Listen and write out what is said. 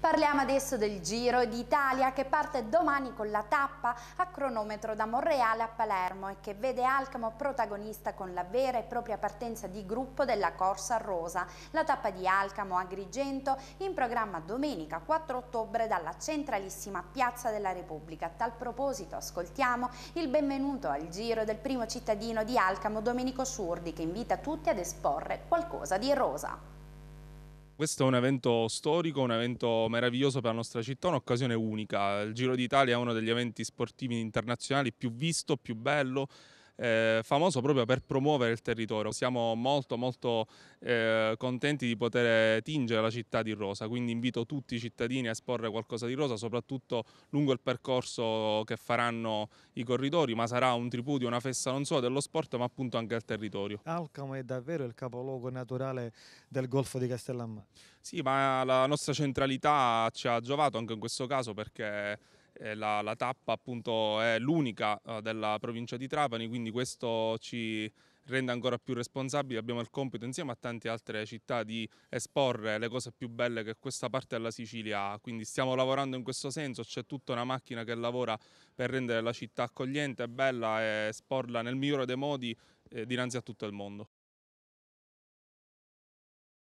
Parliamo adesso del Giro d'Italia che parte domani con la tappa a cronometro da Monreale a Palermo e che vede Alcamo protagonista con la vera e propria partenza di gruppo della Corsa Rosa. La tappa di Alcamo a Grigento in programma domenica 4 ottobre dalla centralissima Piazza della Repubblica. A tal proposito ascoltiamo il benvenuto al Giro del primo cittadino di Alcamo Domenico Surdi che invita tutti ad esporre qualcosa di rosa. Questo è un evento storico, un evento meraviglioso per la nostra città, un'occasione unica. Il Giro d'Italia è uno degli eventi sportivi internazionali più visto, più bello, eh, famoso proprio per promuovere il territorio. Siamo molto molto eh, contenti di poter tingere la città di rosa, quindi invito tutti i cittadini a esporre qualcosa di rosa, soprattutto lungo il percorso che faranno i corridori, ma sarà un tripudio, una festa non solo dello sport ma appunto anche al territorio. Alcamo è davvero il capoluogo naturale del Golfo di Castellammare. Sì, ma la nostra centralità ci ha giovato anche in questo caso perché la, la, tappa appunto è l'unica eh, della provincia di Trapani, quindi questo ci rende ancora più responsabili. Abbiamo il compito, insieme a tante altre città, di esporre le cose più belle che questa parte della Sicilia ha. Quindi stiamo lavorando in questo senso, c'è tutta una macchina che lavora per rendere la città accogliente, bella e esporla nel migliore dei modi eh, dinanzi a tutto il mondo.